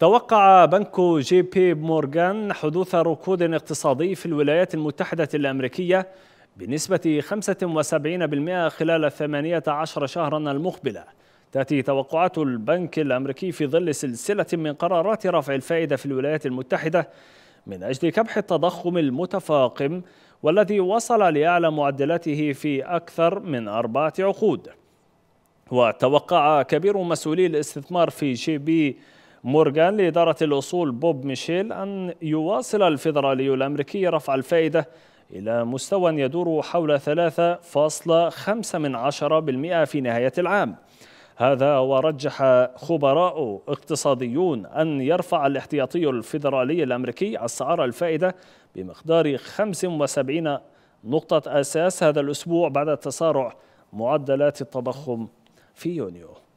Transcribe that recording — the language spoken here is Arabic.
توقع بنك جي بي مورغان حدوث ركود اقتصادي في الولايات المتحدة الأمريكية بنسبة 75% خلال 18 شهرا المقبلة تأتي توقعات البنك الأمريكي في ظل سلسلة من قرارات رفع الفائدة في الولايات المتحدة من أجل كبح التضخم المتفاقم والذي وصل لأعلى معدلاته في أكثر من أربعة عقود وتوقع كبير مسؤولي الاستثمار في جي بي مورغان لإدارة الأصول بوب ميشيل أن يواصل الفيدرالي الأمريكي رفع الفائدة إلى مستوى يدور حول 3.5% في نهاية العام هذا ورجح خبراء اقتصاديون أن يرفع الاحتياطي الفيدرالي الأمريكي أسعار الفائدة بمقدار 75 نقطة أساس هذا الأسبوع بعد تسارع معدلات التضخم في يونيو